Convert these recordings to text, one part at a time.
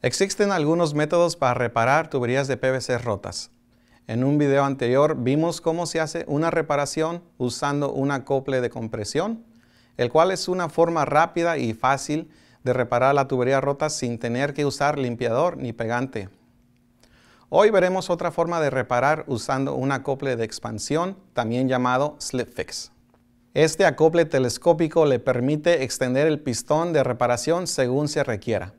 Existen algunos métodos para reparar tuberías de PVC rotas. En un video anterior vimos cómo se hace una reparación usando un acople de compresión, el cual es una forma rápida y fácil de reparar la tubería rota sin tener que usar limpiador ni pegante. Hoy veremos otra forma de reparar usando un acople de expansión, también llamado Slipfix. Este acople telescópico le permite extender el pistón de reparación según se requiera.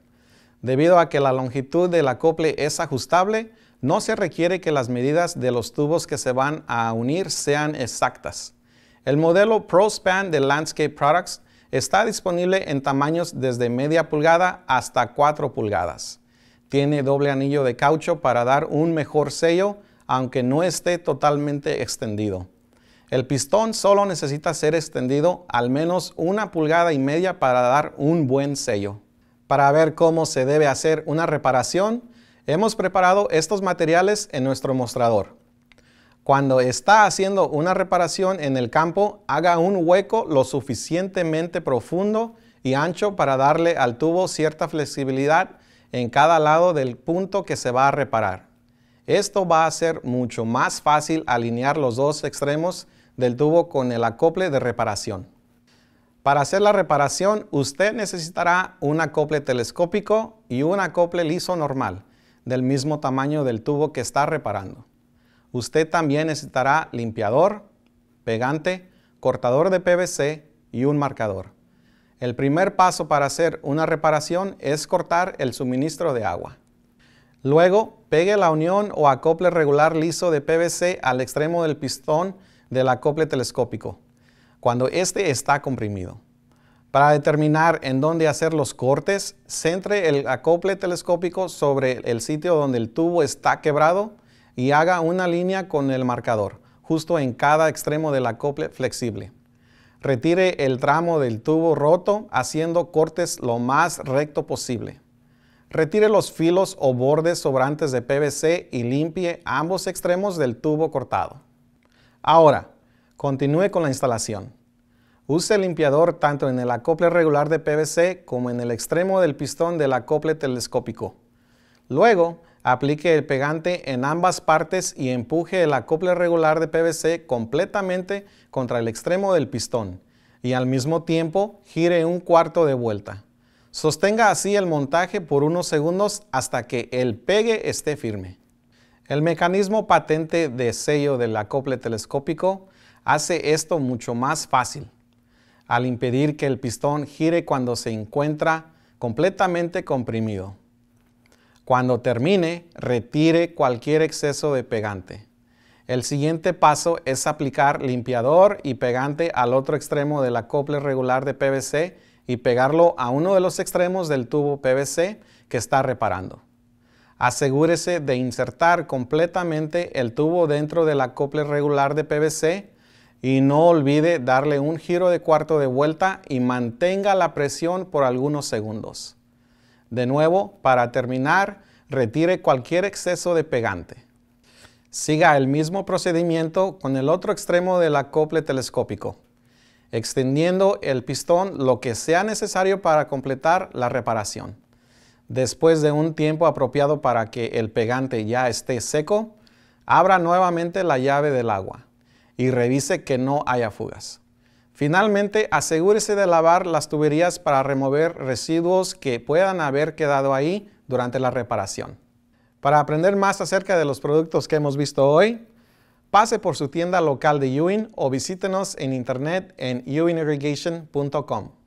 Debido a que la longitud del acople es ajustable, no se requiere que las medidas de los tubos que se van a unir sean exactas. El modelo ProSpan de Landscape Products está disponible en tamaños desde media pulgada hasta cuatro pulgadas. Tiene doble anillo de caucho para dar un mejor sello, aunque no esté totalmente extendido. El pistón solo necesita ser extendido al menos una pulgada y media para dar un buen sello para ver cómo se debe hacer una reparación, hemos preparado estos materiales en nuestro mostrador. Cuando está haciendo una reparación en el campo, haga un hueco lo suficientemente profundo y ancho para darle al tubo cierta flexibilidad en cada lado del punto que se va a reparar. Esto va a ser mucho más fácil alinear los dos extremos del tubo con el acople de reparación. Para hacer la reparación, usted necesitará un acople telescópico y un acople liso normal, del mismo tamaño del tubo que está reparando. Usted también necesitará limpiador, pegante, cortador de PVC y un marcador. El primer paso para hacer una reparación es cortar el suministro de agua. Luego, pegue la unión o acople regular liso de PVC al extremo del pistón del acople telescópico cuando éste está comprimido. Para determinar en dónde hacer los cortes, centre el acople telescópico sobre el sitio donde el tubo está quebrado y haga una línea con el marcador, justo en cada extremo del acople flexible. Retire el tramo del tubo roto haciendo cortes lo más recto posible. Retire los filos o bordes sobrantes de PVC y limpie ambos extremos del tubo cortado. Ahora, Continúe con la instalación. Use el limpiador tanto en el acople regular de PVC como en el extremo del pistón del acople telescópico. Luego, aplique el pegante en ambas partes y empuje el acople regular de PVC completamente contra el extremo del pistón y al mismo tiempo gire un cuarto de vuelta. Sostenga así el montaje por unos segundos hasta que el pegue esté firme. El mecanismo patente de sello del acople telescópico hace esto mucho más fácil al impedir que el pistón gire cuando se encuentra completamente comprimido. Cuando termine, retire cualquier exceso de pegante. El siguiente paso es aplicar limpiador y pegante al otro extremo de la acople regular de PVC y pegarlo a uno de los extremos del tubo PVC que está reparando. Asegúrese de insertar completamente el tubo dentro de la acople regular de PVC y no olvide darle un giro de cuarto de vuelta y mantenga la presión por algunos segundos. De nuevo, para terminar, retire cualquier exceso de pegante. Siga el mismo procedimiento con el otro extremo del acople telescópico, extendiendo el pistón lo que sea necesario para completar la reparación. Después de un tiempo apropiado para que el pegante ya esté seco, abra nuevamente la llave del agua y revise que no haya fugas. Finalmente, asegúrese de lavar las tuberías para remover residuos que puedan haber quedado ahí durante la reparación. Para aprender más acerca de los productos que hemos visto hoy, pase por su tienda local de Ewing o visítenos en internet en ewingirrigation.com.